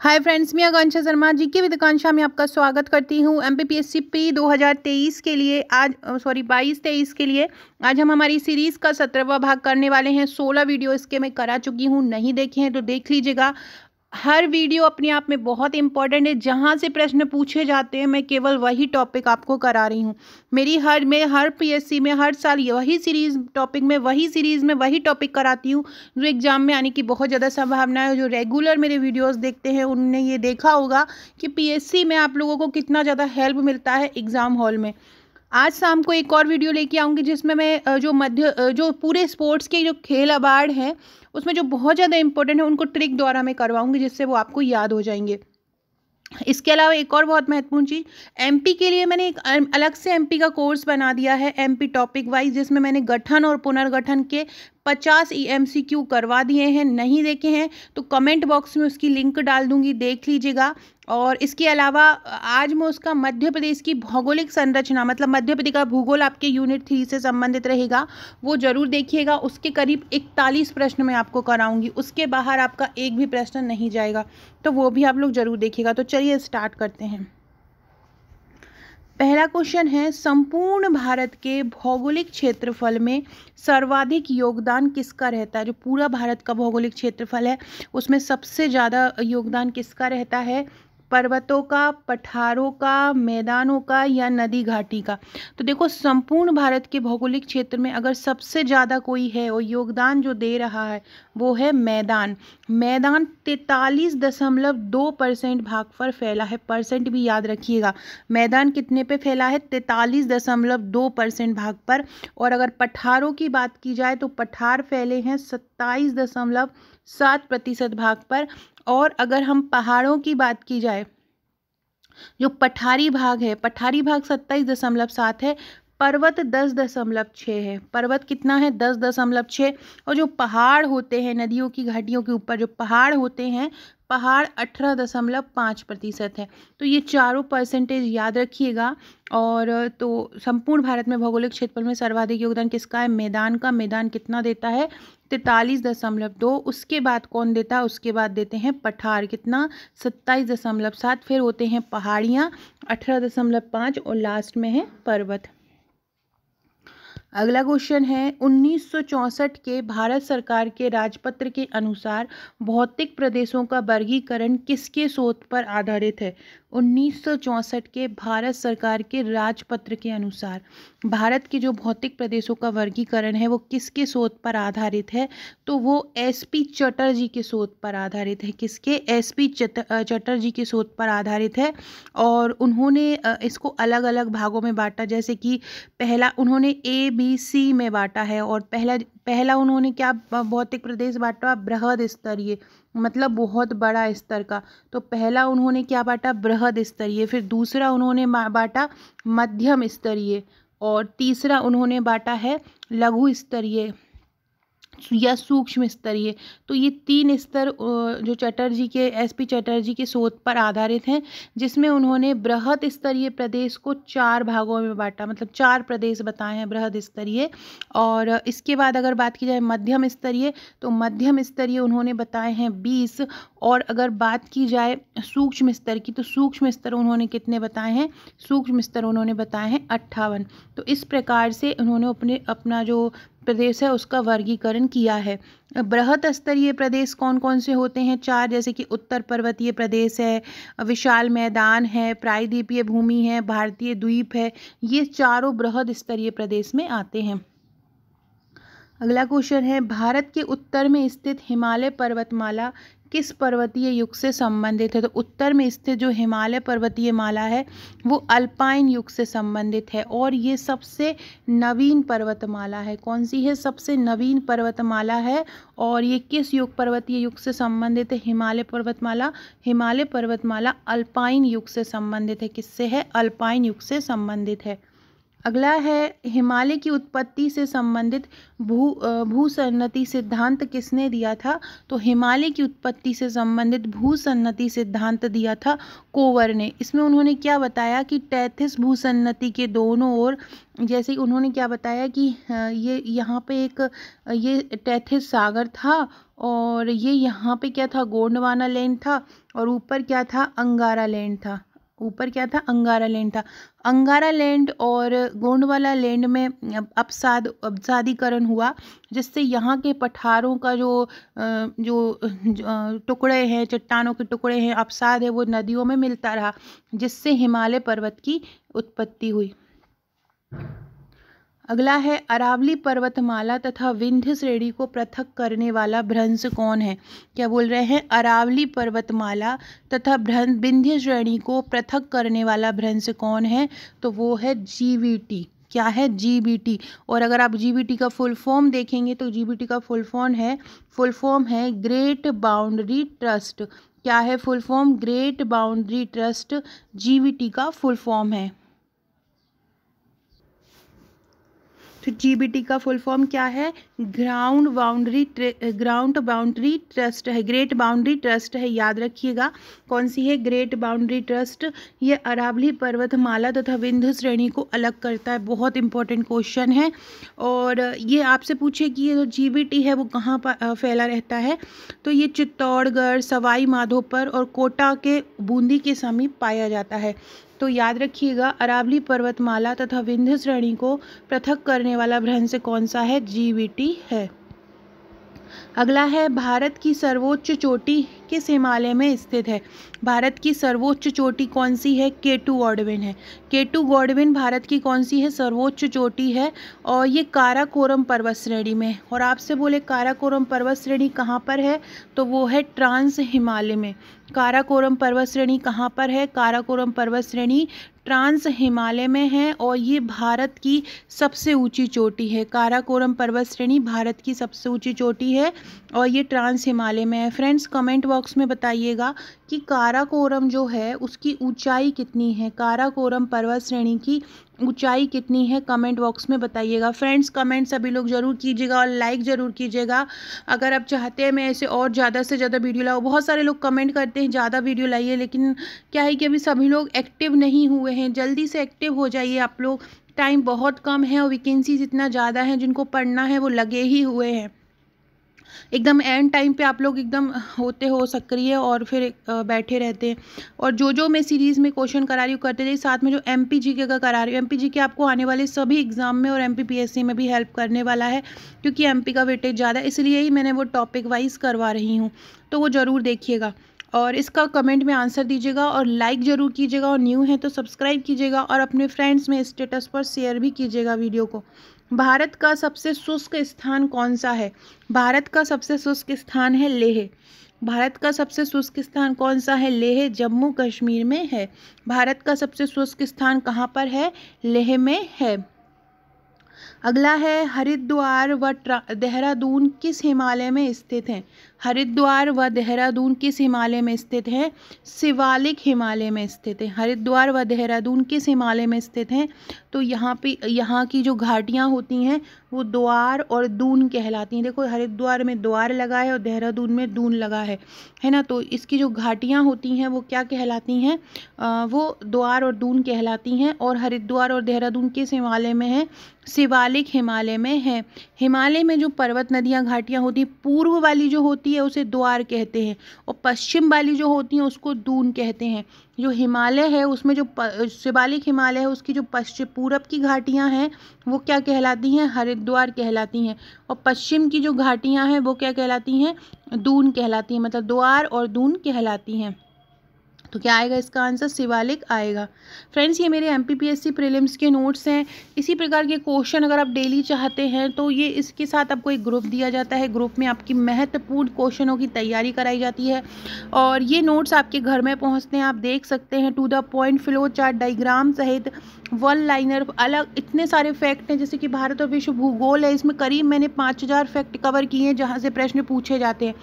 hi friends मैं आकांक्षा शर्मा जी के विदकांक्षा में आपका स्वागत करती हूँ M P P S C pre दो हज़ार तेईस के लिए आज सॉरी बाईस तेईस के लिए आज हम हमारी सीरीज़ का सत्रहवा भाग करने वाले हैं सोलह वीडियो इसके मैं करा चुकी हूँ नहीं देखे हैं तो देख लीजिएगा हर वीडियो अपने आप में बहुत इंपॉर्टेंट है जहाँ से प्रश्न पूछे जाते हैं मैं केवल वही टॉपिक आपको करा रही हूँ मेरी हर में हर पीएससी में हर साल वही सीरीज़ टॉपिक में वही सीरीज़ में वही टॉपिक कराती हूँ जो एग्ज़ाम में आने की बहुत ज़्यादा संभावना है जो रेगुलर मेरे वीडियोज़ देखते हैं उनने ये देखा होगा कि पी में आप लोगों को कितना ज़्यादा हेल्प मिलता है एग्ज़ाम हॉल में आज शाम को एक और वीडियो लेके आऊँगी जिसमें मैं जो मध्य जो पूरे स्पोर्ट्स के जो खेल अबार्ड हैं उसमें जो बहुत ज़्यादा इंपॉर्टेंट है उनको ट्रिक द्वारा मैं करवाऊँगी जिससे वो आपको याद हो जाएंगे इसके अलावा एक और बहुत महत्वपूर्ण चीज़ एमपी के लिए मैंने एक अलग से एमपी का कोर्स बना दिया है एमपी टॉपिक वाइज जिसमें मैंने गठन और पुनर्गठन के पचास ई एम सी क्यू करवा दिए हैं नहीं देखे हैं तो कमेंट बॉक्स में उसकी लिंक डाल दूंगी देख लीजिएगा और इसके अलावा आज मैं उसका मध्य प्रदेश की भौगोलिक संरचना मतलब मध्य प्रदेश का भूगोल आपके यूनिट थ्री से संबंधित रहेगा वो ज़रूर देखिएगा उसके करीब इकतालीस प्रश्न मैं आपको कराऊंगी उसके बाहर आपका एक भी प्रश्न नहीं जाएगा तो वो भी आप लोग ज़रूर देखिएगा तो चलिए स्टार्ट करते हैं पहला क्वेश्चन है संपूर्ण भारत के भौगोलिक क्षेत्रफल में सर्वाधिक योगदान किसका रहता है जो पूरा भारत का भौगोलिक क्षेत्रफल है उसमें सबसे ज़्यादा योगदान किसका रहता है पर्वतों का पठारों का मैदानों का या नदी घाटी का तो देखो संपूर्ण भारत के भौगोलिक क्षेत्र में अगर सबसे ज़्यादा कोई है और योगदान जो दे रहा है वो है मैदान मैदान तैतालीस दशमलव दो परसेंट भाग पर फैला है परसेंट भी याद रखिएगा मैदान कितने पे फैला है तैतालीस दशमलव दो परसेंट भाग पर और अगर पठारों की बात की जाए तो पठार फैले हैं सत्ताईस दशमलव सात प्रतिशत भाग पर और अगर हम पहाड़ों की बात की जाए जो पठारी भाग है पठारी भाग सत्ताईस दशमलव सात है पर्वत दस दशमलव छः है पर्वत कितना है दस दशमलव छः और जो पहाड़ होते हैं नदियों की घाटियों के ऊपर जो पहाड़ होते हैं पहाड़ अठारह दशमलव पाँच प्रतिशत है तो ये चारों परसेंटेज याद रखिएगा और तो संपूर्ण भारत में भौगोलिक क्षेत्रफल में सर्वाधिक योगदान किसका है मैदान का मैदान कितना देता है तैतालीस दशमलव दो उसके बाद कौन देता है उसके बाद देते हैं पठार कितना सत्ताईस दशमलव सात फिर होते हैं पहाड़ियाँ अठारह दशमलव पाँच और लास्ट में है पर्वत अगला क्वेश्चन है 1964 के भारत सरकार के राजपत्र के अनुसार भौतिक प्रदेशों का वर्गीकरण किसके शोध पर आधारित है 1964 के भारत सरकार के राजपत्र के अनुसार भारत के जो भौतिक प्रदेशों का वर्गीकरण है वो किसके शोध पर आधारित है तो वो एस पी चटर्जी के शोध पर आधारित है किसके एस पी चटर्जी के शोध पर आधारित है और उन्होंने इसको अलग अलग भागों में बांटा जैसे कि पहला उन्होंने ए बी बी सी में बांटा है और पहला पहला उन्होंने क्या भौतिक प्रदेश बांटा बृहद स्तरीय मतलब बहुत बड़ा स्तर का तो पहला उन्होंने क्या बांटा बृहद स्तरीय फिर दूसरा उन्होंने बांटा मध्यम स्तरीय और तीसरा उन्होंने बांटा है लघु स्तरीय या सूक्ष्म स्तरीय तो ये तीन स्तर जो चटर्जी के एस पी चटर्जी के शोध पर आधारित हैं जिसमें उन्होंने बृहद स्तरीय प्रदेश को चार भागों में बांटा मतलब चार प्रदेश बताए हैं बृहद स्तरीय और इसके बाद अगर बात की जाए मध्यम स्तरीय तो मध्यम स्तरीय उन्होंने बताए हैं बीस और अगर बात की जाए सूक्ष्म स्तर की तो सूक्ष्म स्तर उन्होंने कितने बताए हैं सूक्ष्म स्तर उन्होंने बताए हैं अट्ठावन तो इस प्रकार से उन्होंने अपने अपना जो प्रदेश है उसका वर्गीकरण किया है बृहत स्तरीय प्रदेश कौन कौन से होते हैं चार जैसे कि उत्तर पर्वतीय प्रदेश है विशाल मैदान है प्रायद्वीपीय भूमि है भारतीय द्वीप है ये चारों बृहद स्तरीय प्रदेश में आते हैं अगला क्वेश्चन है भारत के उत्तर में स्थित हिमालय पर्वतमाला किस पर्वतीय युग से संबंधित है तो उत्तर में स्थित जो हिमालय पर्वतीय माला है वो अल्पाइन युग से संबंधित है और ये सबसे नवीन पर्वतमाला है कौन सी है सबसे नवीन पर्वतमाला है और ये किस युग पर्वतीय युग से संबंधित है हिमालय पर्वतमाला हिमालय पर्वतमाला अल्पाइन युग से संबंधित है किससे है अल्पाइन युग से संबंधित है अगला है हिमालय की उत्पत्ति से संबंधित भू भूसन्नति सिद्धांत किसने दिया था तो हिमालय की उत्पत्ति से संबंधित भूसन्नति सिद्धांत दिया था कोवर ने इसमें उन्होंने क्या बताया कि टैथिस भूसन्नति के दोनों ओर जैसे उन्होंने क्या बताया कि ये यहाँ पे एक ये टैथिस सागर था और ये यहाँ पे क्या था गोंडवाना लैंड था और ऊपर क्या था अंगारा लैंड था ऊपर क्या था अंगारा लैंड था अंगारा लैंड और गोंडवाला लैंड में अपसाद अपसादीकरण हुआ जिससे यहाँ के पठारों का जो जो, जो टुकड़े हैं चट्टानों के टुकड़े हैं अपसाद है वो नदियों में मिलता रहा जिससे हिमालय पर्वत की उत्पत्ति हुई अगला है अरावली पर्वतमाला तथा विंध्य श्रेणी को पृथक करने वाला भ्रंश कौन है क्या बोल रहे हैं अरावली पर्वतमाला तथा भ्रं विंध्य श्रेणी को पृथक करने वाला भ्रंश कौन है तो वो है जीवीटी क्या है जीबीटी और अगर आप जीबीटी का फुल फॉर्म देखेंगे तो जीबीटी का फुल फॉर्म है फुल फॉर्म है ग्रेट बाउंड्री ट्रस्ट क्या है full form great boundary trust GBT का फुल फॉर्म है फिर तो जीबीटी का फुल फॉर्म क्या है ground boundary ground boundary trust है ग्रेट बाउंड्री ट्रस्ट है याद रखिएगा कौन सी है ग्रेट बाउंड्री ट्रस्ट ये अरावली पर्वतमाला तथा विंध्य श्रेणी को अलग करता है बहुत इंपॉर्टेंट क्वेश्चन है और ये आपसे पूछे कि ये जो जी है वो कहाँ फैला रहता है तो ये चित्तौड़गढ़ सवाई माधोपुर और कोटा के बूंदी के समीप पाया जाता है तो याद रखिएगा अरावली पर्वतमाला तथा विंध्य श्रेणी को पृथक करने वाला भ्रंश कौन सा है जीवीटी है अगला है भारत की सर्वोच्च चोटी किस हिमालय में स्थित है भारत की सर्वोच्च चोटी कौन सी है केटू गॉडविन है केटू गॉडविन भारत की कौन सी है सर्वोच्च चोटी है और ये काराकोरम पर्वत श्रेणी में और आपसे बोले काराकोरम पर्वत श्रेणी कहाँ पर है तो वो है ट्रांस हिमालय में काराकोरम पर्वत श्रेणी कहाँ पर है काराकोरम पर्वत श्रेणी ट्रांस हिमालय में है और ये भारत की सबसे ऊंची चोटी है काराकोरम पर्वत श्रेणी भारत की सबसे ऊंची चोटी है और ये ट्रांस हिमालय में है फ्रेंड्स कमेंट बॉक्स में बताइएगा कि काराकोरम जो है उसकी ऊंचाई कितनी है काराकोरम पर्वत श्रेणी की ऊंचाई कितनी है कमेंट बॉक्स में बताइएगा फ्रेंड्स कमेंट सभी लोग ज़रूर कीजिएगा और लाइक ज़रूर कीजिएगा अगर आप चाहते हैं मैं ऐसे और ज़्यादा से ज़्यादा वीडियो लाऊं बहुत सारे लोग कमेंट करते हैं ज़्यादा वीडियो लाइए लेकिन क्या है कि अभी सभी लोग एक्टिव नहीं हुए हैं जल्दी से एक्टिव हो जाइए आप लोग टाइम बहुत कम है और वैकेंसीज इतना ज़्यादा है जिनको पढ़ना है वो लगे ही हुए हैं एकदम एंड टाइम पे आप लोग एकदम होते हो सक्रिय और फिर बैठे रहते हैं और जो जो मैं सीरीज़ में क्वेश्चन करा रही हूँ करते रहिए साथ में जो एम पी जी के का करा रही हूँ एम पी जी के आपको आने वाले सभी एग्ज़ाम में और M P P S C में भी हेल्प करने वाला है क्योंकि एम पी का वेटेज ज़्यादा है इसलिए ही मैंने वो टॉपिक वाइज करवा रही हूँ तो वो ज़रूर देखिएगा और इसका कमेंट में आंसर दीजिएगा और लाइक ज़रूर कीजिएगा और न्यू है तो सब्सक्राइब कीजिएगा और अपने फ्रेंड्स में स्टेटस पर शेयर भी कीजिएगा वीडियो को भारत का सबसे शुष्क स्थान कौन सा है भारत का सबसे शुष्क स्थान है लेह भारत का सबसे शुष्क स्थान कौन सा है लेह जम्मू कश्मीर में है भारत का सबसे शुष्क स्थान कहाँ पर है लेह में है अगला है हरिद्वार व देहरादून किस हिमालय में स्थित हैं हरिद्वार व देहरादून किस हिमालय में स्थित है शिवालिक हिमालय में स्थित है हरिद्वार व देहरादून किस हिमालय में स्थित हैं तो यहाँ पे यहाँ की जो घाटियाँ होती हैं वो द्वार और दून कहलाती हैं देखो हरिद्वार में द्वार लगा है और देहरादून में दून लगा है है ना तो इसकी जो घाटियाँ होती हैं वो क्या कहलाती हैं वो द्वार और दून कहलाती हैं और हरिद्वार और देहरादून किस हिमालय में है शिवालिक हिमालय में है हिमालय में जो पर्वत नदियाँ घाटियाँ होती पूर्व वाली जो होती होती है उसे द्वार कहते हैं और पश्चिम वाली जो होती है उसको दून कहते हैं जो हिमालय है उसमें जो शिवालिक हिमालय है उसकी जो पश्चिम पूरब की घाटियां हैं वो क्या कहलाती हैं हरिद्वार कहलाती हैं और पश्चिम की जो घाटियां हैं वो क्या कहलाती हैं दून कहलाती हैं मतलब द्वार और दून कहलाती हैं तो क्या आएगा इसका आंसर शिवालिक आएगा फ्रेंड्स ये मेरे एम पी प्रीलिम्स के नोट्स हैं इसी प्रकार के क्वेश्चन अगर आप डेली चाहते हैं तो ये इसके साथ आपको एक ग्रुप दिया जाता है ग्रुप में आपकी महत्वपूर्ण क्वेश्चनों की तैयारी कराई जाती है और ये नोट्स आपके घर में पहुँचते हैं आप देख सकते हैं to the point flow chart diagram सहित वन लाइनर अलग इतने सारे फैक्ट हैं जैसे कि भारत और विश्व भूगोल है इसमें करीब मैंने पाँच हज़ार फैक्ट कवर किए हैं जहाँ से प्रश्न पूछे जाते हैं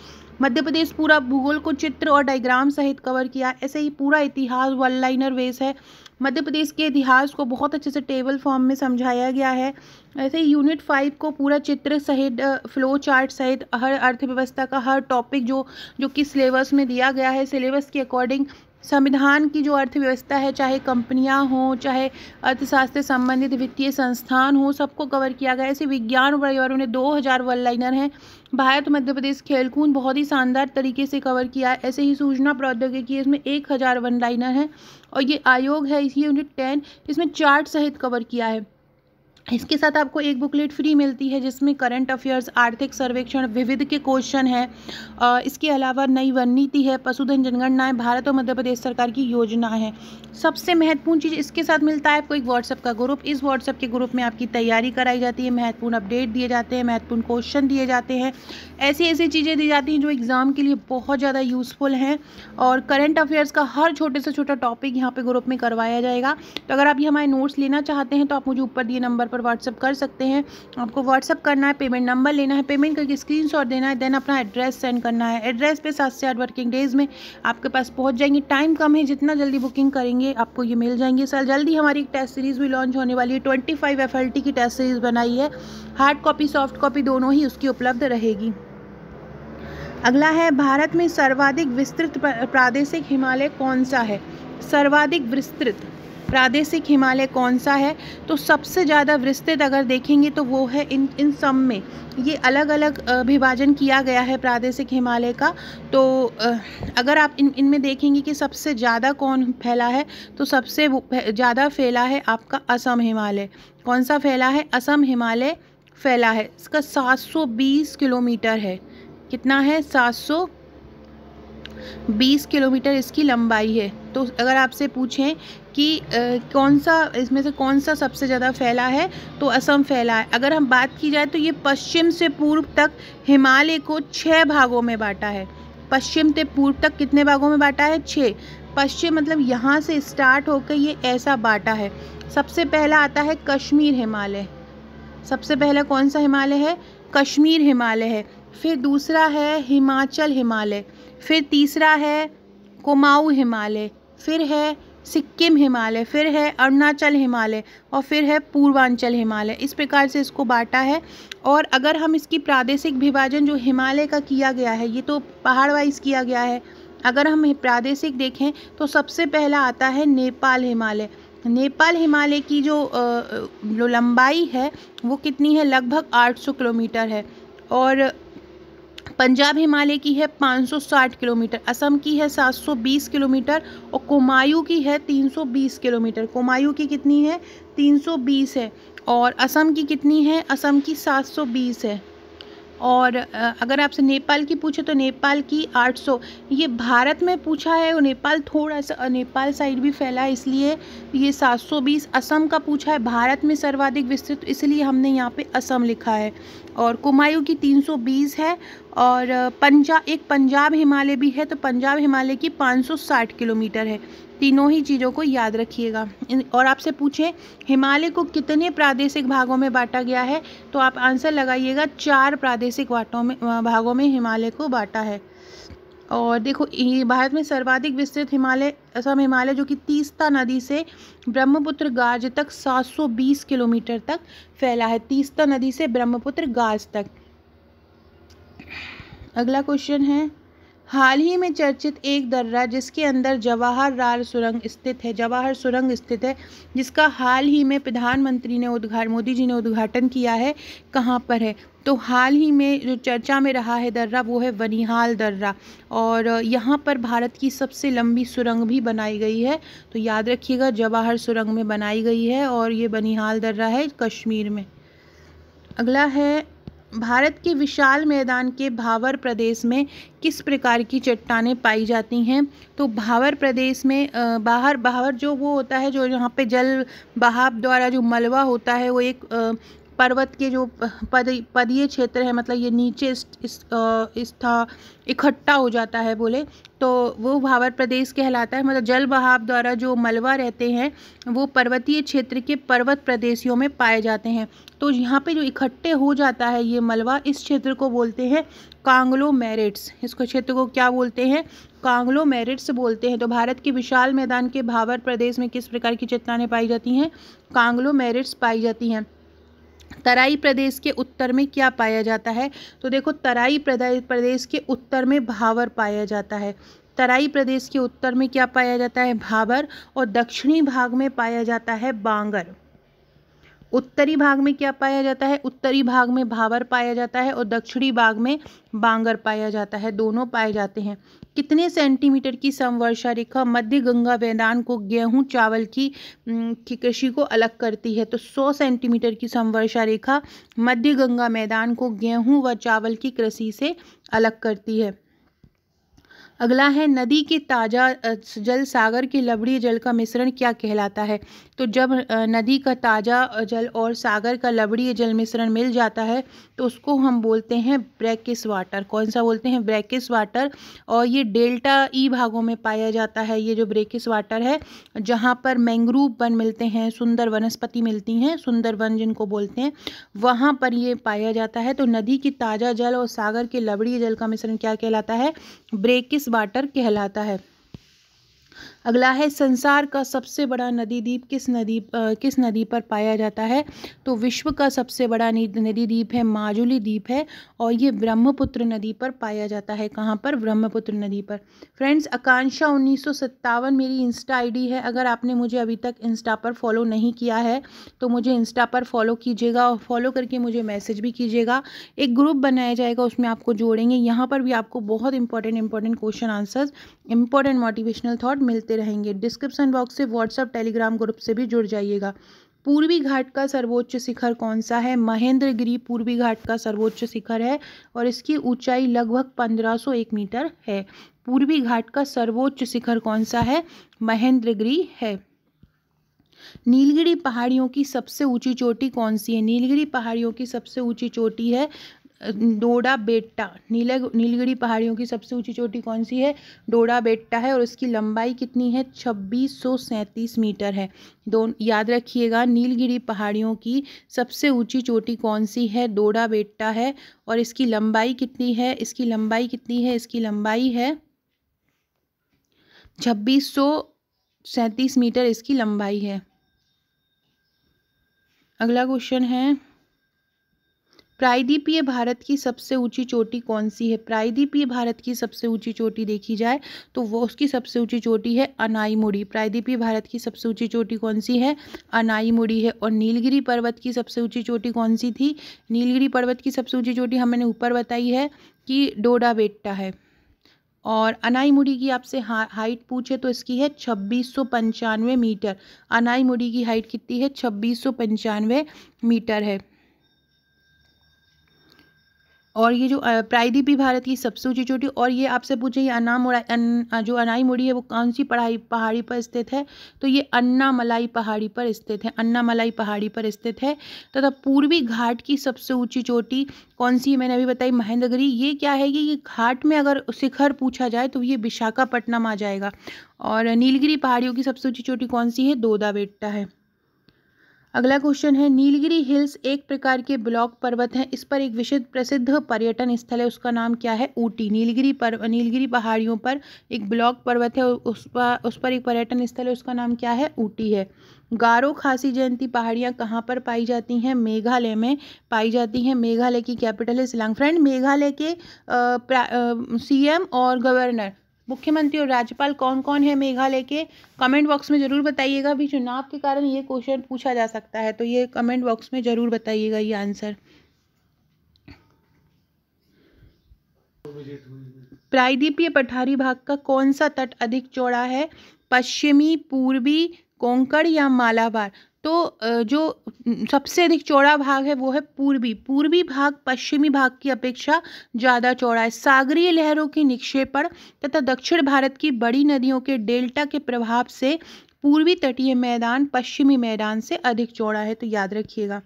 मध्य प्रदेश पूरा भूगोल को चित्र और डायग्राम सहित कवर किया ऐसे ही पूरा इतिहास वन लाइनर वेस है मध्य प्रदेश के इतिहास को बहुत अच्छे से टेबल फॉर्म में समझाया गया है ऐसे ही यूनिट फाइव को पूरा चित्र सहित फ्लो चार्ट सहित हर अर्थव्यवस्था का हर टॉपिक जो जो कि सिलेबस में दिया गया है सिलेबस के अकॉर्डिंग संविधान की जो अर्थव्यवस्था है चाहे कंपनियां हों चाहे अर्थशास्त्र संबंधित वित्तीय संस्थान हो सबको कवर किया गया ऐसे विज्ञान परिवारों ने दो हज़ार वन लाइनर हैं भारत मध्य प्रदेश खेलकूद बहुत ही शानदार तरीके से कवर किया है ऐसे ही सूचना प्रौद्योगिकी इसमें एक हज़ार वन लाइनर है और ये आयोग है इसलिए यूनिट टेन इसमें चार्ट सहित कवर किया है इसके साथ आपको एक बुकलेट फ्री मिलती है जिसमें करंट अफेयर्स आर्थिक सर्वेक्षण विविध के क्वेश्चन हैं इसके अलावा नई रणनीति है पशुधन जनगणनाएं भारत और मध्य प्रदेश सरकार की योजना है सबसे महत्वपूर्ण चीज़ इसके साथ मिलता है आपको एक व्हाट्सअप का ग्रुप इस व्हाट्सअप के ग्रुप में आपकी तैयारी कराई जाती है महत्वपूर्ण अपडेट दिए जाते हैं महत्वपूर्ण क्वेश्चन दिए जाते हैं ऐसी ऐसी चीज़ें दी जाती हैं जो एग्ज़ाम के लिए बहुत ज़्यादा यूज़फुल हैं और करंट अफेयर्स का हर छोटे से छोटा टॉपिक यहाँ पे ग्रुप में करवाया जाएगा तो अगर आप ये हमारे नोट्स लेना चाहते हैं तो आप मुझे ऊपर दिए नंबर पर व्हाट्सअप कर सकते हैं आपको व्हाट्सअप करना है पेमेंट नंबर लेना है पेमेंट करके स्क्रीन देना है देन अपना एड्रेस सेंड करना है एड्रेस पर सात से आठ वर्किंग डेज़ में आपके पास पहुँच जाएंगे टाइम कम है जितना जल्दी बुकिंग करेंगे आपको ये मिल जाएंगे सर जल्दी हमारी एक टेस्ट सीरीज़ भी लॉन्च होने वाली है ट्वेंटी फाइव की टेस्ट सीरीज़ बनाई है हार्ड कॉपी सॉफ्ट कॉपी दोनों ही उसकी उपलब्ध रहेगी अगला है भारत में सर्वाधिक विस्तृत प्रादेशिक हिमालय कौन सा है सर्वाधिक विस्तृत प्रादेशिक हिमालय कौन सा है तो सबसे ज़्यादा विस्तृत अगर देखेंगे तो वो है इन इन सब में ये अलग अलग विभाजन किया गया है प्रादेशिक हिमालय का तो अगर आप इन इनमें देखेंगे कि सबसे ज़्यादा कौन फैला है तो सबसे ज़्यादा फैला है आपका असम हिमालय कौन सा फैला है असम हिमालय फैला है इसका 720 किलोमीटर है कितना है सात सौ बीस किलोमीटर इसकी लंबाई है तो अगर आपसे पूछें कि आ, कौन सा इसमें से कौन सा सबसे ज़्यादा फैला है तो असम फैला है अगर हम बात की जाए तो ये पश्चिम से पूर्व तक हिमालय को छः भागों में बांटा है पश्चिम से पूर्व तक कितने भागों में बांटा है छः पश्चिम मतलब यहाँ से स्टार्ट होकर ये ऐसा बांटा है सबसे पहला आता है कश्मीर हिमालय सबसे पहला कौन सा हिमालय है कश्मीर हिमालय है फिर दूसरा है हिमाचल हिमालय फिर तीसरा है कोमाऊ हिमालय फिर है सिक्किम हिमालय फिर है अरुणाचल हिमालय और फिर है पूर्वांचल हिमालय इस प्रकार से इसको बांटा है और अगर हम इसकी प्रादेशिक विभाजन जो हिमालय का किया गया है ये तो पहाड़ वाइज किया गया है अगर हम प्रादेशिक देखें तो सबसे पहला आता है नेपाल हिमालय नेपाल हिमालय की जो, जो लंबाई है वो कितनी है लगभग 800 किलोमीटर है और पंजाब हिमालय की है 560 किलोमीटर असम की है 720 किलोमीटर और कोमायू की है 320 किलोमीटर कोमायू की कितनी है 320 है और असम की कितनी है असम की 720 है और अगर आपसे नेपाल की पूछे तो नेपाल की 800 ये भारत में पूछा है और नेपाल थोड़ा सा नेपाल साइड भी फैला है इसलिए ये 720 असम का पूछा है भारत में सर्वाधिक विस्तृत इसलिए हमने यहाँ पे असम लिखा है और कुमायूं की 320 है और पंजा एक पंजाब हिमालय भी है तो पंजाब हिमालय की 560 किलोमीटर है तीनों ही चीज़ों को याद रखिएगा और आपसे पूछें हिमालय को कितने प्रादेशिक भागों में बांटा गया है तो आप आंसर लगाइएगा चार प्रादेशिक वाटों में भागों में हिमालय को बांटा है और देखो ये भारत में सर्वाधिक विस्तृत हिमालय असम हिमालय जो कि तीस्ता नदी से ब्रह्मपुत्र गाज तक 720 किलोमीटर तक फैला है तीस्ता नदी से ब्रह्मपुत्र गाज तक अगला क्वेश्चन है हाल ही में चर्चित एक दर्रा जिसके अंदर जवाहर लाल सुरंग स्थित है जवाहर सुरंग स्थित है जिसका हाल ही में प्रधानमंत्री ने उद्घाटन मोदी जी ने उद्घाटन किया है कहाँ पर है तो हाल ही में जो चर्चा में रहा है दर्रा वो है वनिहाल दर्रा और यहाँ पर भारत की सबसे लंबी सुरंग भी बनाई गई है तो याद रखिएगा जवाहर सुरंग में बनाई गई है और ये बनिहाल दर्रा है कश्मीर में अगला है भारत के विशाल मैदान के भावर प्रदेश में किस प्रकार की चट्टानें पाई जाती हैं तो भावर प्रदेश में बाहर बाहर जो वो होता है जो यहाँ पे जल बहाव द्वारा जो मलबा होता है वो एक पर्वत के जो पद पदीय क्षेत्र है मतलब ये नीचे इस, इस, था इकट्ठा हो जाता है बोले तो वो भावर प्रदेश कहलाता है मतलब जल बहाव द्वारा जो मलवा रहते हैं वो पर्वतीय क्षेत्र के पर्वत प्रदेशियों में पाए जाते हैं तो यहाँ पे जो इकट्ठे हो जाता है ये मलबा इस क्षेत्र को बोलते हैं कांगलो मेरिट्स इसको क्षेत्र को क्या बोलते हैं कांगलो मेरिट्स बोलते हैं तो भारत के विशाल मैदान के भावर प्रदेश में किस प्रकार की चेतनाएँ पाई जाती हैं कांगलो मेरिट्स पाई जाती हैं तराई प्रदेश के उत्तर में क्या पाया जाता है तो देखो तराई प्रदेश के उत्तर में भावर पाया जाता है तराई प्रदेश के उत्तर में क्या पाया जाता है भावर और दक्षिणी भाग में पाया जाता है बांगर उत्तरी भाग में क्या पाया जाता है उत्तरी भाग में भावर पाया जाता है और दक्षिणी भाग में बांगर पाया जाता है दोनों पाए जाते हैं कितने सेंटीमीटर की समवर्षा रेखा मध्य गंगा मैदान को गेहूं चावल की की कृषि को अलग करती है तो 100 सेंटीमीटर की समवर्षा रेखा मध्य गंगा मैदान को गेहूं व चावल की कृषि से अलग करती है अगला है नदी के ताज़ा जल सागर के लबड़ी जल का मिश्रण क्या कहलाता है तो जब नदी का ताज़ा जल और सागर का लबड़ी जल मिश्रण मिल जाता है तो उसको हम बोलते हैं ब्रैकिस वाटर कौन सा बोलते हैं ब्रैकिस वाटर और ये डेल्टा ई भागों में पाया जाता है ये जो ब्रेकिस वाटर है जहाँ पर मैंग्रूव वन मिलते हैं सुंदर वनस्पति मिलती हैं सुंदर वन जिनको बोलते हैं वहाँ पर ये पाया जाता है तो नदी की ताज़ा जल और सागर के लबड़ी जल का मिश्रण क्या कहलाता है ब्रेकिस वाटर कहलाता है अगला है संसार का सबसे बड़ा नदी द्वीप किस नदी किस नदी पर पाया जाता है तो विश्व का सबसे बड़ा नदी द्वीप है माजुली द्वीप है और ये ब्रह्मपुत्र नदी पर पाया जाता है कहाँ पर ब्रह्मपुत्र नदी पर फ्रेंड्स आकांक्षा उन्नीस मेरी इंस्टा आईडी है अगर आपने मुझे अभी तक इंस्टा पर फॉलो नहीं किया है तो मुझे इंस्टा पर फॉलो कीजिएगा और फॉलो करके मुझे मैसेज भी कीजिएगा एक ग्रुप बनाया जाएगा उसमें आपको जोड़ेंगे यहाँ पर भी आपको बहुत important important question answers important motivational thought मिलते करते रहेंगे डिस्क्रिप्शन बॉक्स से व्हाट्सअप टेलीग्राम ग्रुप से भी जुड़ जाइएगा पूर्वी घाट का सर्वोच्च शिखर कौन सा है महेंद्रगिरी पूर्वी घाट का सर्वोच्च शिखर है और इसकी ऊंचाई लगभग 1501 मीटर है पूर्वी घाट का सर्वोच्च शिखर कौन सा है महेंद्रगिरी है नीलगिरी पहाड़ियों की सबसे ऊंची चोटी कौन सी है नीलगिरी पहाड़ियों की सबसे ऊंची चोटी है डोडा बेट्टा नीला नीलगिरी पहाड़ियों की सबसे ऊंची चोटी कौन सी है डोडा बेट्टा है और इसकी लंबाई कितनी है छब्बीस सौ सैंतीस मीटर है दो याद रखिएगा नीलगिरी पहाड़ियों की सबसे ऊंची चोटी कौन सी है डोडा बेट्टा है और इसकी लंबाई कितनी है इसकी लंबाई कितनी है इसकी लंबाई है छब्बीस सौ सैंतीस मीटर इसकी लंबाई है अगला क्वेश्चन है प्रायद्वीपीय भारत की सबसे ऊंची चोटी कौन सी है प्रायद्वीपीय भारत की सबसे ऊंची चोटी देखी जाए तो वो उसकी सबसे ऊंची चोटी है अनाईमुड़ी प्रायद्वीपीय भारत की सबसे ऊंची चोटी कौन सी है अनाईमुड़ी है और नीलगिरी पर्वत की सबसे ऊंची चोटी कौन सी थी नीलगिरी पर्वत की सबसे ऊंची चोटी हमने ऊपर बताई है कि डोडा बेट्टा है और मुड़ी की आपसे हा, हाइट पूछे तो इसकी है छब्बीस सौ पंचानवे मीटर अनाईमुड़ी की हाइट कितनी है छब्बीस सौ पंचानवे मीटर है और ये जो प्रायदीप भी भारत की सबसे ऊँची चोटी और ये आपसे पूछे ये अनामोड़ा अन, जो अनाईमुड़ी है वो कौन सी पढ़ाई पहाड़ी पर स्थित है तो ये अन्ना मलाई पहाड़ी पर स्थित है अन्ना मलाई पहाड़ी पर स्थित है तथा पूर्वी घाट की सबसे ऊँची चोटी कौन सी है मैंने अभी बताई महेंद्रगिरी ये क्या है कि ये घाट में अगर शिखर पूछा जाए तो ये विशाखापट्टनम आ जाएगा और नीलगिरी पहाड़ियों की सबसे ऊँची चोटी कौन सी है दोदा बेटा है अगला क्वेश्चन है नीलगिरी हिल्स एक प्रकार के ब्लॉक पर्वत हैं इस पर एक विशिष्ट प्रसिद्ध पर्यटन स्थल है उसका नाम क्या है ऊटी नीलगिरी पर्व नीलगिरी पहाड़ियों पर एक ब्लॉक पर्वत है उस पर उस पर एक पर्यटन स्थल है उसका नाम क्या है ऊटी है गारो खासी जयंती पहाड़ियाँ कहाँ पर पाई जाती हैं मेघालय में पाई जाती हैं मेघालय की कैपिटल है सिलांग फ्रेंड मेघालय के सी और गवर्नर मुख्यमंत्री और राज्यपाल कौन कौन है मेघालय के कमेंट बॉक्स में ज़रूर बताइएगा भी चुनाव के कारण ये क्वेश्चन पूछा जा सकता है तो ये कमेंट बॉक्स में ज़रूर बताइएगा ये आंसर प्रायद्वीपीय पठारी भाग का कौन सा तट अधिक चौड़ा है पश्चिमी पूर्वी कोंकण या मालाबार तो जो सबसे अधिक चौड़ा भाग है वो है पूर्वी पूर्वी भाग पश्चिमी भाग की अपेक्षा ज़्यादा चौड़ा है सागरीय लहरों के निक्षेपण तथा दक्षिण भारत की बड़ी नदियों के डेल्टा के प्रभाव से पूर्वी तटीय मैदान पश्चिमी मैदान से अधिक चौड़ा है तो याद रखिएगा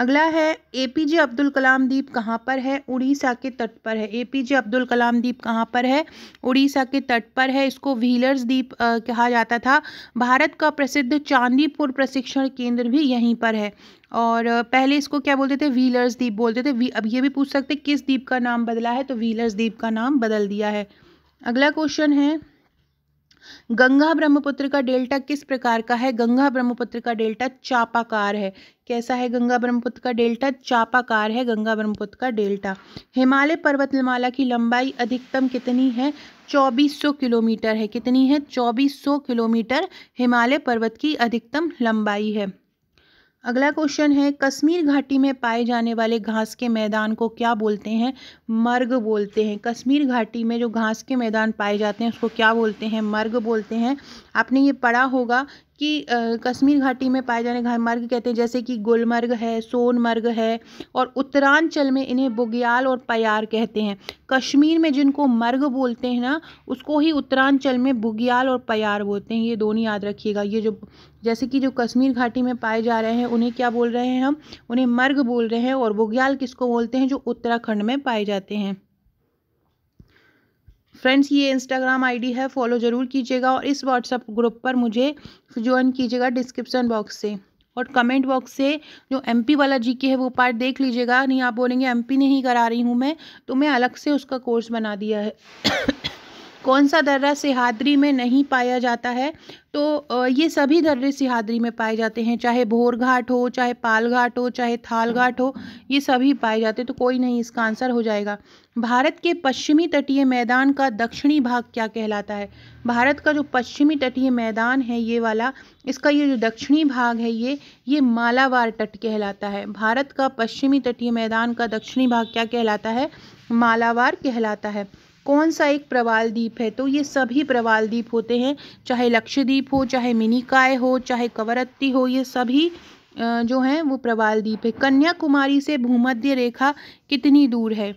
अगला है ए पी जे अब्दुल कलाम द्वीप कहाँ पर है उड़ीसा के तट पर है ए पी जे अब्दुल कलाम द्वीप कहाँ पर है उड़ीसा के तट पर है इसको व्हीलर्स द्वीप कहा जाता था भारत का प्रसिद्ध चांदीपुर प्रशिक्षण केंद्र भी यहीं पर है और पहले इसको क्या बोलते थे व्हीलर्स द्वीप बोलते थे अब ये भी पूछ सकते किस द्वीप का नाम बदला है तो व्हीलर्स द्वीप का नाम बदल दिया है अगला क्वेश्चन है गंगा ब्रह्मपुत्र का डेल्टा किस प्रकार का है गंगा ब्रह्मपुत्र का डेल्टा चापाकार है कैसा है गंगा ब्रह्मपुत्र का डेल्टा चापाकार है गंगा ब्रह्मपुत्र का डेल्टा हिमालय पर्वतमाला की लंबाई अधिकतम कितनी है 2400 किलोमीटर है कितनी है 2400 किलोमीटर हिमालय पर्वत की अधिकतम लंबाई है अगला क्वेश्चन है कश्मीर घाटी में पाए जाने वाले घास के मैदान को क्या बोलते हैं मर्ग बोलते हैं कश्मीर घाटी में जो घास के मैदान पाए जाते हैं उसको क्या बोलते हैं मर्ग बोलते हैं आपने ये पढ़ा होगा कि कश्मीर घाटी में पाए जाने मार्ग कहते हैं जैसे कि गुलमर्ग है सोनमर्ग है और उत्तरांचल में इन्हें बुग्याल और पयार कहते हैं कश्मीर में जिनको मर्ग बोलते हैं ना उसको ही उत्तरांचल में बुग्याल और पयार बोलते हैं ये दोनों याद रखिएगा ये जो जैसे कि जो कश्मीर घाटी में पाए जा रहे हैं उन्हें क्या बोल रहे हैं हम उन्हें मर्ग बोल रहे हैं और बुग्याल किसको बोलते हैं जो उत्तराखंड में पाए जाते हैं फ्रेंड्स ये इंस्टाग्राम आईडी है फॉलो ज़रूर कीजिएगा और इस व्हाट्सअप ग्रुप पर मुझे ज्वाइन कीजिएगा डिस्क्रिप्सन बॉक्स से और कमेंट बॉक्स से जो एमपी वाला जीके है वो पार्ट देख लीजिएगा नहीं आप बोलेंगे एमपी नहीं करा रही हूँ मैं तो मैं अलग से उसका कोर्स बना दिया है कौन सा दर्रा सिहादरी में नहीं पाया जाता है तो ये सभी दर्रे सिहादरी में पाए जाते हैं चाहे भोर घाट हो चाहे पाल घाट हो चाहे थाल घाट हो ये सभी पाए जाते हैं तो कोई नहीं इसका आंसर हो जाएगा भारत के पश्चिमी तटीय मैदान का दक्षिणी भाग क्या कहलाता है भारत का जो पश्चिमी तटीय मैदान है ये वाला इसका ये जो दक्षिणी भाग है ये ये मालावार तट कहलाता है भारत का पश्चिमी तटीय मैदान का दक्षिणी भाग क्या कहलाता है मालावार कहलाता है कौन सा एक प्रवाल द्वीप है तो ये सभी प्रवाल द्वीप होते हैं चाहे लक्षद्वीप हो चाहे मिनीकाय हो चाहे कवरत्ती हो ये सभी जो हैं वो प्रवाल द्वीप है कन्याकुमारी से भूमध्य रेखा कितनी दूर है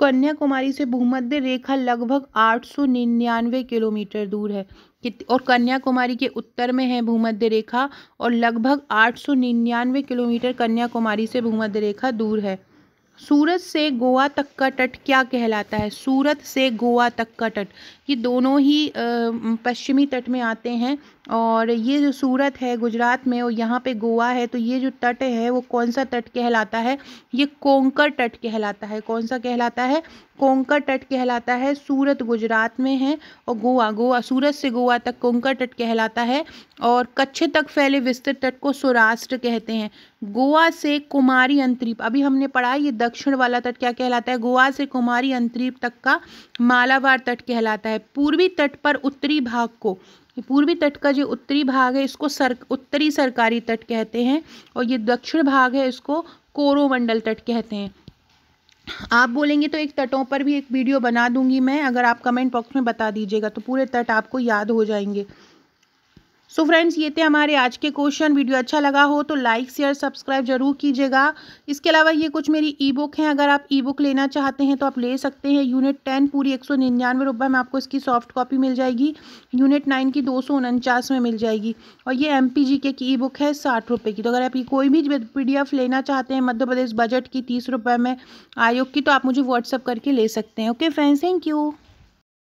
कन्याकुमारी से भूमध्य रेखा लगभग 899 किलोमीटर दूर है और कन्याकुमारी के उत्तर में है भूमध्य रेखा और लगभग 899 किलोमीटर कन्याकुमारी से भूमध्य रेखा दूर है सूरत से गोवा तक का तट क्या कहलाता है सूरत से गोवा तक का तट ये दोनों ही पश्चिमी तट में आते हैं और ये जो सूरत है गुजरात में और यहाँ पे गोवा है तो ये जो तट है वो कौन सा तट कहलाता है ये कोंकर तट कहलाता है कौन सा कहलाता है कोंकर तट कहलाता है सूरत गुजरात में है और गोवा गोवा सूरत से गोवा तक कोंकर तट कहलाता है और कच्छ तक फैले विस्तृत तट को सौराष्ट्र कहते हैं गोवा से कुमारी अंतरीप अभी हमने पढ़ा ये दक्षिण वाला तट क्या कहलाता है गोवा से कुमारी अंतरीप तक का मालावार तट कहलाता है है पूर्वी तट पर उत्तरी भाग को पूर्वी तट का जो उत्तरी भाग है इसको सर उत्तरी सरकारी तट कहते हैं और ये दक्षिण भाग है इसको कोरोमंडल तट कहते हैं आप बोलेंगे तो एक तटों पर भी एक वीडियो बना दूंगी मैं अगर आप कमेंट बॉक्स में बता दीजिएगा तो पूरे तट आपको याद हो जाएंगे सो so फ्रेंड्स ये थे हमारे आज के क्वेश्चन वीडियो अच्छा लगा हो तो लाइक शेयर सब्सक्राइब जरूर कीजिएगा इसके अलावा ये कुछ मेरी ई बुक हैं अगर आप ई बुक लेना चाहते हैं तो आप ले सकते हैं यूनिट टेन पूरी एक सौ निन्यानवे रुपये में आपको इसकी सॉफ्ट कॉपी मिल जाएगी यूनिट नाइन की दो सौ उनचास में मिल जाएगी और ये एम पी जी के की ई बुक है साठ रुपये की तो अगर आप ये कोई भी पी डी एफ लेना चाहते हैं मध्य प्रदेश बजट की तीस रुपये में आयोग की तो आप मुझे व्हाट्सअप करके ले सकते हैं ओके फ्रेंड्स थैंक यू